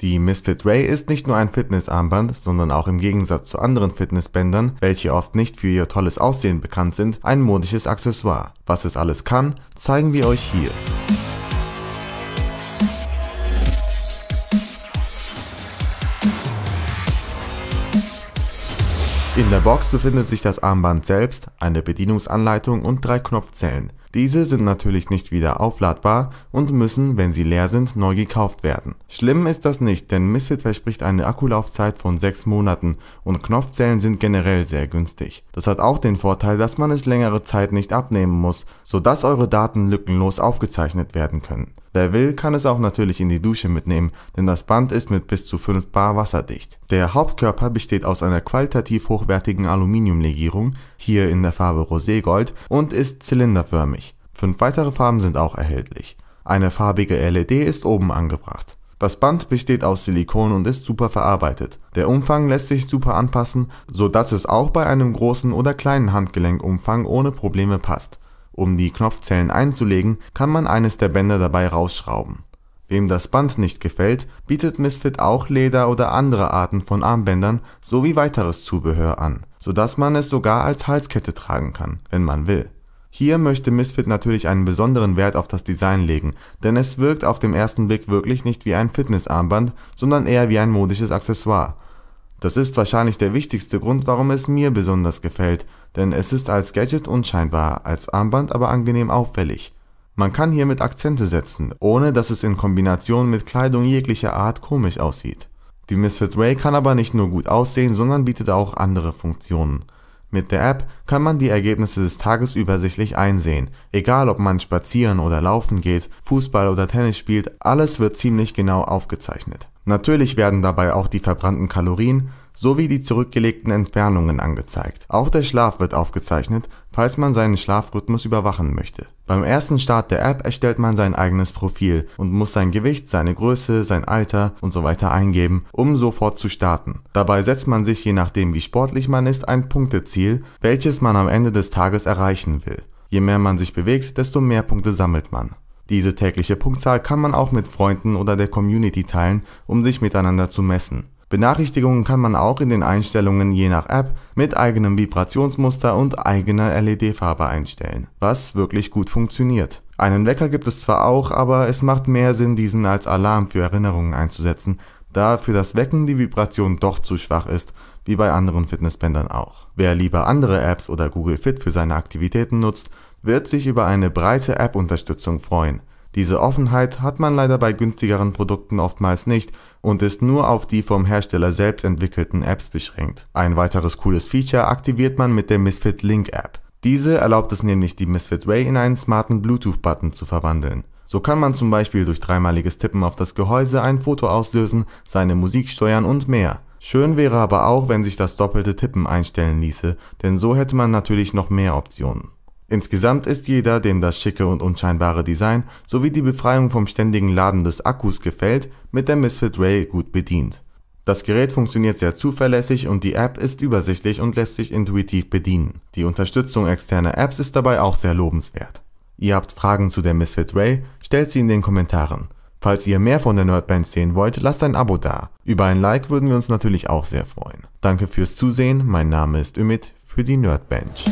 Die Misfit Ray ist nicht nur ein Fitnessarmband, sondern auch im Gegensatz zu anderen Fitnessbändern, welche oft nicht für ihr tolles Aussehen bekannt sind, ein modisches Accessoire. Was es alles kann, zeigen wir euch hier. In der Box befindet sich das Armband selbst, eine Bedienungsanleitung und drei Knopfzellen. Diese sind natürlich nicht wieder aufladbar und müssen, wenn sie leer sind, neu gekauft werden. Schlimm ist das nicht, denn Misfit verspricht eine Akkulaufzeit von 6 Monaten und Knopfzellen sind generell sehr günstig. Das hat auch den Vorteil, dass man es längere Zeit nicht abnehmen muss, sodass eure Daten lückenlos aufgezeichnet werden können. Wer will, kann es auch natürlich in die Dusche mitnehmen, denn das Band ist mit bis zu 5 Bar wasserdicht. Der Hauptkörper besteht aus einer qualitativ hochwertigen Aluminiumlegierung, hier in der Farbe Roségold, und ist zylinderförmig. Fünf weitere Farben sind auch erhältlich. Eine farbige LED ist oben angebracht. Das Band besteht aus Silikon und ist super verarbeitet. Der Umfang lässt sich super anpassen, so dass es auch bei einem großen oder kleinen Handgelenkumfang ohne Probleme passt. Um die Knopfzellen einzulegen, kann man eines der Bänder dabei rausschrauben. Wem das Band nicht gefällt, bietet Misfit auch Leder oder andere Arten von Armbändern sowie weiteres Zubehör an, sodass man es sogar als Halskette tragen kann, wenn man will. Hier möchte Misfit natürlich einen besonderen Wert auf das Design legen, denn es wirkt auf den ersten Blick wirklich nicht wie ein Fitnessarmband, sondern eher wie ein modisches Accessoire. Das ist wahrscheinlich der wichtigste Grund, warum es mir besonders gefällt, denn es ist als Gadget unscheinbar, als Armband aber angenehm auffällig. Man kann hiermit Akzente setzen, ohne dass es in Kombination mit Kleidung jeglicher Art komisch aussieht. Die Misfit Ray kann aber nicht nur gut aussehen, sondern bietet auch andere Funktionen. Mit der App kann man die Ergebnisse des Tages übersichtlich einsehen. Egal ob man spazieren oder laufen geht, Fußball oder Tennis spielt, alles wird ziemlich genau aufgezeichnet. Natürlich werden dabei auch die verbrannten Kalorien, sowie die zurückgelegten Entfernungen angezeigt. Auch der Schlaf wird aufgezeichnet, falls man seinen Schlafrhythmus überwachen möchte. Beim ersten Start der App erstellt man sein eigenes Profil und muss sein Gewicht, seine Größe, sein Alter und so weiter eingeben, um sofort zu starten. Dabei setzt man sich je nachdem wie sportlich man ist ein Punkteziel, welches man am Ende des Tages erreichen will. Je mehr man sich bewegt, desto mehr Punkte sammelt man. Diese tägliche Punktzahl kann man auch mit Freunden oder der Community teilen, um sich miteinander zu messen. Benachrichtigungen kann man auch in den Einstellungen je nach App mit eigenem Vibrationsmuster und eigener LED-Farbe einstellen, was wirklich gut funktioniert. Einen Wecker gibt es zwar auch, aber es macht mehr Sinn, diesen als Alarm für Erinnerungen einzusetzen, da für das Wecken die Vibration doch zu schwach ist, wie bei anderen Fitnessbändern auch. Wer lieber andere Apps oder Google Fit für seine Aktivitäten nutzt, wird sich über eine breite App-Unterstützung freuen. Diese Offenheit hat man leider bei günstigeren Produkten oftmals nicht und ist nur auf die vom Hersteller selbst entwickelten Apps beschränkt. Ein weiteres cooles Feature aktiviert man mit der Misfit Link App. Diese erlaubt es nämlich, die Misfit Ray in einen smarten Bluetooth-Button zu verwandeln. So kann man zum Beispiel durch dreimaliges Tippen auf das Gehäuse ein Foto auslösen, seine Musik steuern und mehr. Schön wäre aber auch, wenn sich das doppelte Tippen einstellen ließe, denn so hätte man natürlich noch mehr Optionen. Insgesamt ist jeder, dem das schicke und unscheinbare Design sowie die Befreiung vom ständigen Laden des Akkus gefällt, mit der Misfit Ray gut bedient. Das Gerät funktioniert sehr zuverlässig und die App ist übersichtlich und lässt sich intuitiv bedienen. Die Unterstützung externer Apps ist dabei auch sehr lobenswert. Ihr habt Fragen zu der Misfit Ray? Stellt sie in den Kommentaren. Falls ihr mehr von der Nerdband sehen wollt, lasst ein Abo da. Über ein Like würden wir uns natürlich auch sehr freuen. Danke fürs Zusehen, mein Name ist Ümit für die Nerdbench.